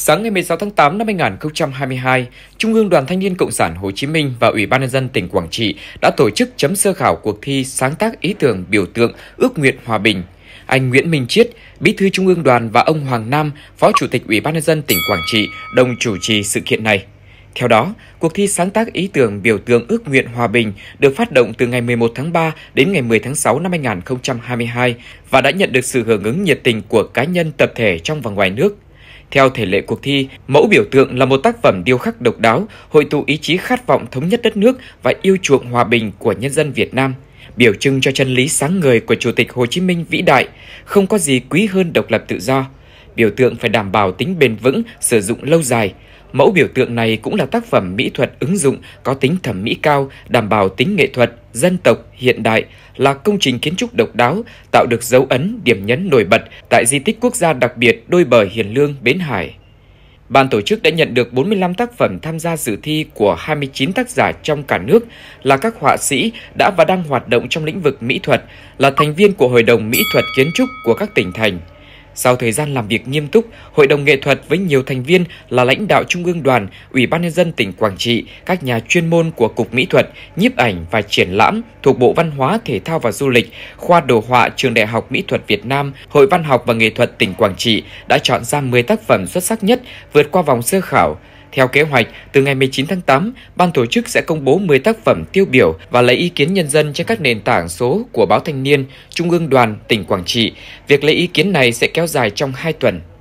Sáng ngày 16 tháng 8 năm 2022, Trung ương Đoàn Thanh niên Cộng sản Hồ Chí Minh và Ủy ban nhân dân tỉnh Quảng Trị đã tổ chức chấm sơ khảo cuộc thi sáng tác ý tưởng biểu tượng ước nguyện hòa bình. Anh Nguyễn Minh Chiết, Bí thư Trung ương Đoàn và ông Hoàng Nam, Phó Chủ tịch Ủy ban nhân dân tỉnh Quảng Trị đồng chủ trì sự kiện này. Theo đó, cuộc thi sáng tác ý tưởng biểu tượng ước nguyện hòa bình được phát động từ ngày 11 tháng 3 đến ngày 10 tháng 6 năm 2022 và đã nhận được sự hưởng ứng nhiệt tình của cá nhân tập thể trong và ngoài nước. Theo thể lệ cuộc thi, mẫu biểu tượng là một tác phẩm điêu khắc độc đáo, hội tụ ý chí khát vọng thống nhất đất nước và yêu chuộng hòa bình của nhân dân Việt Nam, biểu trưng cho chân lý sáng ngời của Chủ tịch Hồ Chí Minh vĩ đại, không có gì quý hơn độc lập tự do biểu tượng phải đảm bảo tính bền vững, sử dụng lâu dài. Mẫu biểu tượng này cũng là tác phẩm mỹ thuật ứng dụng có tính thẩm mỹ cao, đảm bảo tính nghệ thuật, dân tộc, hiện đại, là công trình kiến trúc độc đáo, tạo được dấu ấn, điểm nhấn nổi bật tại di tích quốc gia đặc biệt đôi bờ Hiền Lương, Bến Hải. Ban tổ chức đã nhận được 45 tác phẩm tham gia dự thi của 29 tác giả trong cả nước là các họa sĩ đã và đang hoạt động trong lĩnh vực mỹ thuật, là thành viên của Hội đồng Mỹ thuật Kiến trúc của các tỉnh thành. Sau thời gian làm việc nghiêm túc, Hội đồng nghệ thuật với nhiều thành viên là lãnh đạo Trung ương đoàn, Ủy ban nhân dân tỉnh Quảng Trị, các nhà chuyên môn của Cục Mỹ thuật, nhiếp ảnh và triển lãm thuộc Bộ Văn hóa, Thể thao và Du lịch, khoa đồ họa Trường Đại học Mỹ thuật Việt Nam, Hội Văn học và Nghệ thuật tỉnh Quảng Trị đã chọn ra 10 tác phẩm xuất sắc nhất vượt qua vòng sơ khảo. Theo kế hoạch, từ ngày 19 tháng 8, ban tổ chức sẽ công bố 10 tác phẩm tiêu biểu và lấy ý kiến nhân dân trên các nền tảng số của Báo Thanh niên, Trung ương Đoàn, tỉnh Quảng Trị. Việc lấy ý kiến này sẽ kéo dài trong 2 tuần.